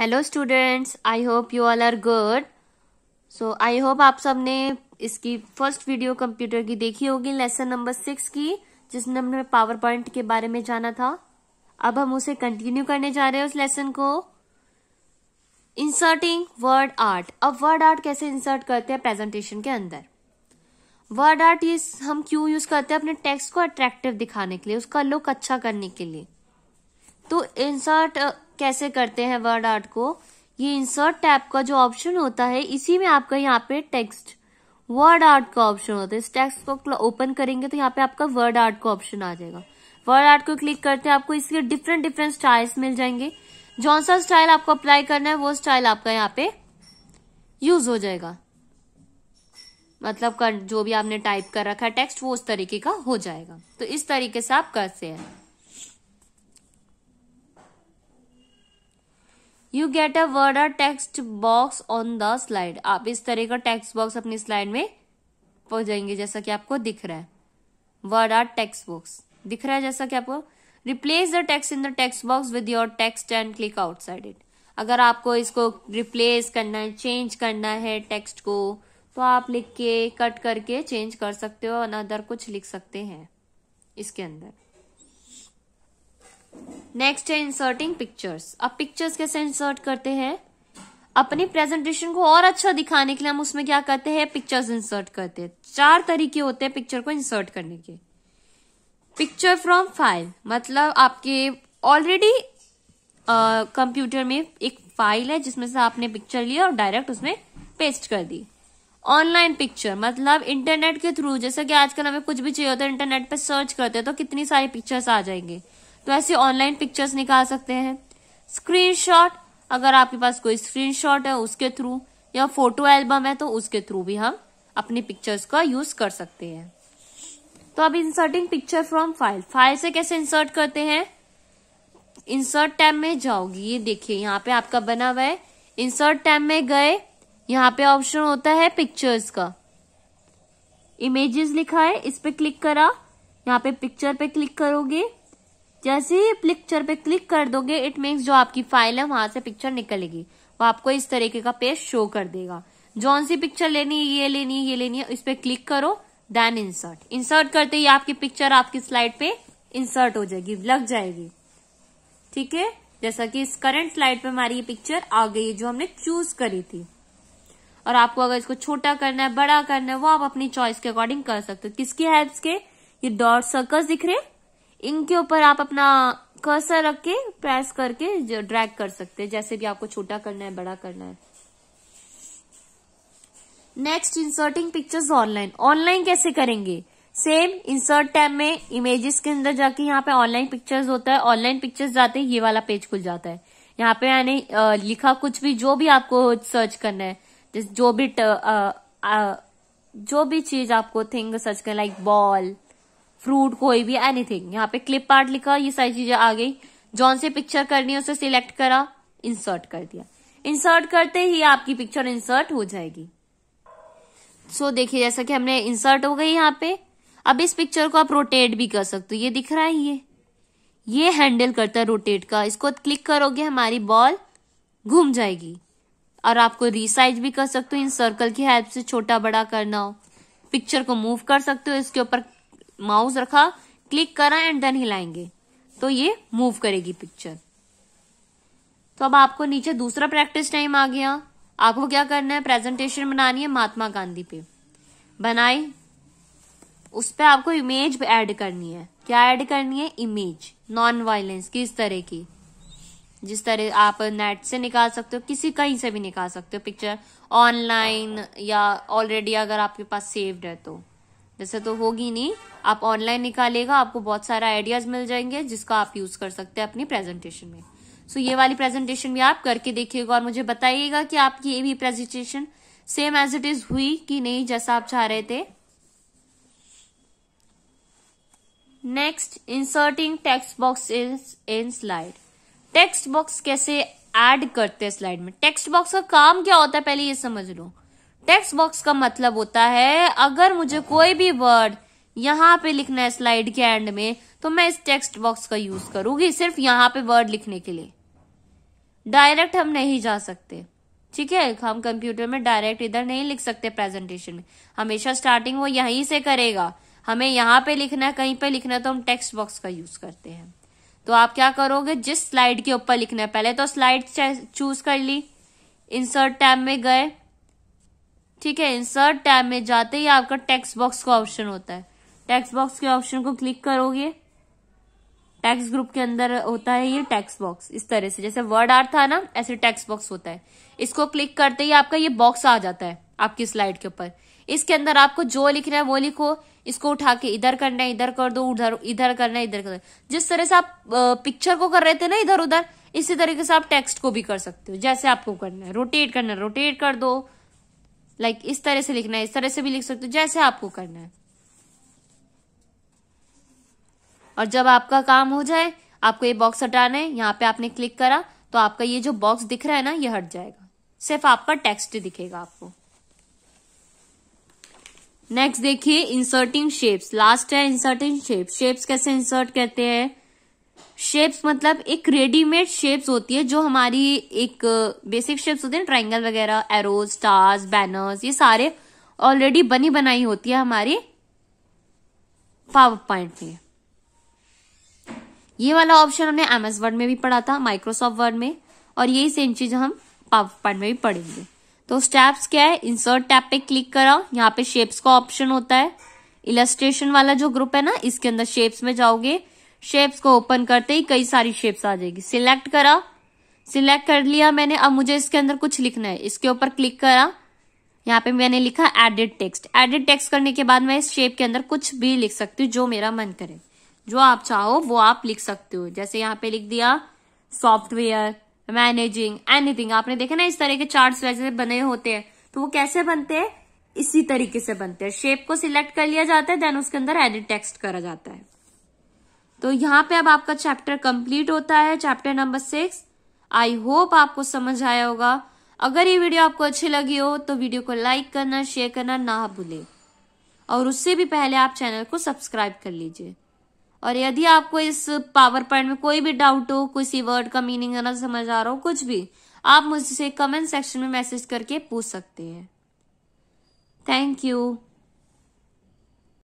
hello students I hope you all are good so I hope आप सब ने इसकी फर्स्ट वीडियो कंप्यूटर की देखी होगी लेसन नंबर सिक्स की जिसमें हमने पावर पॉइंट के बारे में जाना था अब हम उसे कंटिन्यू करने जा रहे हैं उस लेसन को इंसर्टिंग वर्ड आर्ट अब वर्ड आर्ट कैसे इंसर्ट करते हैं प्रेजेंटेशन के अंदर वर्ड आर्ट इस हम क्यों यूज करते हैं अपने टेक्स्ट को अट्रैक्टिव दिखाने के लिए उसका लुक अच्छा करने के लिए तो इंसर्ट कैसे करते हैं वर्ड आर्ट को ये इंसर्ट टैब का जो ऑप्शन होता है इसी में आपका यहाँ पे टेक्स्ट वर्ड आर्ट का ऑप्शन होता है इस टेक्स्ट को ओपन करेंगे तो यहाँ पे आपका वर्ड आर्ट का ऑप्शन आ जाएगा वर्ड आर्ट को क्लिक करते हैं आपको इसके डिफरेंट डिफरेंट स्टाइल्स मिल जाएंगे जौन सा स्टाइल आपको अप्लाई करना है वो स्टाइल आपका यहाँ पे यूज हो जाएगा मतलब कर, जो भी आपने टाइप कर रखा है टेक्स्ट वो उस तरीके का हो जाएगा तो इस तरीके से आप करते हैं you get a word art text box on the slide आप इस तरह का टेक्स्ट बॉक्स अपनी स्लाइड में पहुंच जाएंगे जैसा कि आपको दिख रहा है वर्ड आर टेक्स्ट बॉक्स दिख रहा है जैसा कि आपको replace the text in the text box with your text and click outside it अगर आपको इसको रिप्लेस करना है चेंज करना है टेक्स्ट को तो आप लिख के कट करके चेंज कर सकते हो अनदर कुछ लिख सकते हैं इसके अंदर नेक्स्ट है इंसर्टिंग पिक्चर्स अब पिक्चर्स कैसे इंसर्ट करते हैं अपनी प्रेजेंटेशन को और अच्छा दिखाने के लिए हम उसमें क्या करते हैं पिक्चर्स इंसर्ट करते हैं चार तरीके होते हैं पिक्चर को इंसर्ट करने के पिक्चर फ्रॉम फाइल मतलब आपके ऑलरेडी कंप्यूटर में एक फाइल है जिसमें से आपने पिक्चर लिया और डायरेक्ट उसमें पेस्ट कर दी ऑनलाइन पिक्चर मतलब इंटरनेट के थ्रू जैसे कि आजकल हमें कुछ भी चाहिए होता है इंटरनेट पर सर्च करते हैं तो कितनी सारी पिक्चर्स आ जाएंगे तो ऐसे ऑनलाइन पिक्चर्स निकाल सकते हैं स्क्रीनशॉट अगर आपके पास कोई स्क्रीनशॉट है उसके थ्रू या फोटो एल्बम है तो उसके थ्रू भी हम अपनी पिक्चर्स का यूज कर सकते हैं तो अब inserting picture from file file से कैसे इंसर्ट करते हैं इंसर्ट टैब में जाओगी ये देखिए यहाँ पे आपका बना हुआ है इंसर्ट टैब में गए यहाँ पे ऑप्शन होता है पिक्चर्स का इमेजेस लिखा है इस पे क्लिक करा यहाँ पे पिक्चर पे क्लिक करोगे जैसे ही पिक्चर पे क्लिक कर दोगे इट मीन्स जो आपकी फाइल है वहां से पिक्चर निकलेगी वो आपको इस तरीके का पेज शो कर देगा जौन सी पिक्चर लेनी है ये लेनी है ये लेनी है इस पे क्लिक करो देन इंसर्ट इंसर्ट करते ही आपकी पिक्चर आपकी स्लाइड पे इंसर्ट हो जाएगी लग जाएगी ठीक है जैसा कि इस करंट स्लाइड पे हमारी ये पिक्चर आ गई है जो हमने चूज करी थी और आपको अगर इसको छोटा करना है बड़ा करना है वो आप अपनी चॉइस के अकॉर्डिंग कर सकते हो किसकी हेल्प के ये डॉट सर्कल्स दिख रहे हैं इनके ऊपर आप अपना कर्सर रख के प्रेस करके जो ड्रैग कर सकते हैं जैसे भी आपको छोटा करना है बड़ा करना है next inserting pictures online online कैसे करेंगे सेम इंसर्ट टैब में इमेजेस के अंदर जाके यहाँ पे ऑनलाइन पिक्चर्स होता है ऑनलाइन पिक्चर्स जाते हैं ये वाला पेज खुल जाता है यहाँ पे मैंने लिखा कुछ भी जो भी आपको सर्च करना है जो भी ट, आ, आ, जो भी चीज आपको थिंग सर्च करना लाइक बॉल फ्रूट कोई भी एनीथिंग यहाँ पे क्लिप आर्ट लिखा ये सारी चीजें आ गई जॉन से पिक्चर करनी है उसे सिलेक्ट करा इंसर्ट कर दिया इंसर्ट करते ही आपकी पिक्चर इंसर्ट हो जाएगी सो so, देखिए जैसा कि हमने इंसर्ट हो गई यहाँ पे अब इस पिक्चर को आप रोटेट भी कर सकते हो ये दिख रहा है ये ये हैंडल करता है रोटेट का इसको क्लिक करोगे हमारी बॉल घूम जाएगी और आपको रिसाइज भी कर सकते हो इन सर्कल की हेल्प से छोटा बड़ा करना हो पिक्चर को मूव कर सकते हो इसके ऊपर माउस रखा क्लिक करा एंड देन हिलाएंगे तो ये मूव करेगी पिक्चर तो अब आपको नीचे दूसरा प्रैक्टिस टाइम आ गया आपको क्या करना है प्रेजेंटेशन बनानी है महात्मा गांधी पे बनाई उस पर आपको इमेज ऐड करनी है क्या ऐड करनी है इमेज नॉन वायलेंस किस तरह की जिस तरह आप नेट से निकाल सकते हो किसी कहीं से भी निकाल सकते हो पिक्चर ऑनलाइन या ऑलरेडी अगर आपके पास सेव्ड है तो वैसे तो होगी नहीं आप ऑनलाइन निकालेगा आपको बहुत सारा आइडियाज मिल जाएंगे जिसका आप यूज कर सकते हैं अपनी प्रेजेंटेशन में सो so, ये वाली प्रेजेंटेशन भी आप करके देखिएगा और मुझे बताइएगा कि आपकी ये भी presentation same as it is हुई कि नहीं जैसा आप चाह रहे थे next inserting text box in slide text box कैसे एड करते हैं स्लाइड में टेक्स्ट बॉक्स का काम क्या होता है पहले ये समझ लो टेक्स्ट बॉक्स का मतलब होता है अगर मुझे कोई भी वर्ड यहाँ पे लिखना है स्लाइड के एंड में तो मैं इस टेक्स्ट बॉक्स का यूज करूंगी सिर्फ यहाँ पे वर्ड लिखने के लिए डायरेक्ट हम नहीं जा सकते ठीक है हम कंप्यूटर में डायरेक्ट इधर नहीं लिख सकते प्रेजेंटेशन में हमेशा स्टार्टिंग वो यहीं से करेगा हमें यहाँ पे लिखना है कहीं पे लिखना है तो हम टेक्स्ट बॉक्स का यूज करते हैं तो आप क्या करोगे जिस स्लाइड के ऊपर लिखना है पहले तो स्लाइड चूज कर ली इंसर्ट टैब में गए ठीक है इंसर्ट टैब में जाते ही आपका टेक्स्ट बॉक्स का ऑप्शन होता है टेक्स्ट बॉक्स के ऑप्शन को क्लिक करोगे टेक्स्ट ग्रुप के अंदर होता है ये टेक्स्ट बॉक्स इस तरह से जैसे वर्ड आर्ट था ना ऐसे टेक्स्ट बॉक्स होता है इसको क्लिक करते ही आपका ये बॉक्स आ जाता है आपकी स्लाइड के ऊपर इसके अंदर आपको जो लिखना है वो लिखो इसको उठा के इधर करना है इधर कर दो उधर इधर करना है इधर कर दो जिस तरह से आप पिक्चर को कर रहे थे ना इधर उधर इसी तरीके से आप टेक्स्ट को भी कर सकते हो जैसे आपको करना है रोटेट करना है रोटेट कर दो लाइक इस तरह से लिखना है इस तरह से भी लिख सकते हो जैसे आपको करना है और जब आपका काम हो जाए आपको ये बॉक्स हटाना है यहाँ पे आपने क्लिक करा तो आपका ये जो बॉक्स दिख रहा है ना ये हट जाएगा सिर्फ आपका टेक्स्ट दिखेगा आपको नेक्स्ट देखिए इंसर्टिंग शेप्स लास्ट है इंसर्टिंग शेप शेप्स कैसे इंसर्ट करते हैं शेप्स मतलब एक रेडीमेड शेप्स होती है जो हमारी एक बेसिक uh, शेप्स होती है ट्राइंगल वगैरह एरोज स्टार्स बैनर्स ये सारे ऑलरेडी बनी बनाई होती है हमारी पावर पॉइंट में ये वाला ऑप्शन हमने एमएस वर्ड में भी पढ़ा था माइक्रोसॉफ्ट वर्ड में और यही सेम चीज हम पावर पॉइंट में भी पढ़ेंगे तो स्टेप्स क्या है इंसर्ट टैप पे क्लिक करा यहाँ पे शेप्स का ऑप्शन होता है इलस्ट्रेशन वाला जो ग्रुप है ना इसके अंदर शेप्स में जाओगे शेप्स को ओपन करते ही कई सारी शेप्स आ जाएगी सिलेक्ट करा सिलेक्ट कर लिया मैंने अब मुझे इसके अंदर कुछ लिखना है इसके ऊपर क्लिक करा यहाँ पे मैंने लिखा एडिट टेक्स्ट एडिट टेक्स्ट करने के बाद मैं इस शेप के अंदर कुछ भी लिख सकती हूँ जो मेरा मन करे जो आप चाहो वो आप लिख सकते हो जैसे यहाँ पे लिख दिया सॉफ्टवेयर मैनेजिंग एनीथिंग आपने देखा ना इस तरह के चार्ट्स वैसे बने होते हैं तो वो कैसे बनते हैं इसी तरीके से बनते हैं शेप को सिलेक्ट कर लिया जाता है देन उसके अंदर एडिट टेक्स्ट करा जाता है तो यहाँ पे अब आपका चैप्टर कंप्लीट होता है chapter number six I hope आपको समझ आया होगा अगर ये वीडियो आपको अच्छी लगी हो तो वीडियो को लाइक करना शेयर करना ना भूले और उससे भी पहले आप चैनल को सब्सक्राइब कर लीजिए और यदि आपको इस पावर पॉइंट में कोई भी डाउट हो किसी वर्ड का मीनिंग ना समझ आ रहा हो कुछ भी आप मुझसे कमेंट सेक्शन में मैसेज करके पूछ सकते हैं थैंक यू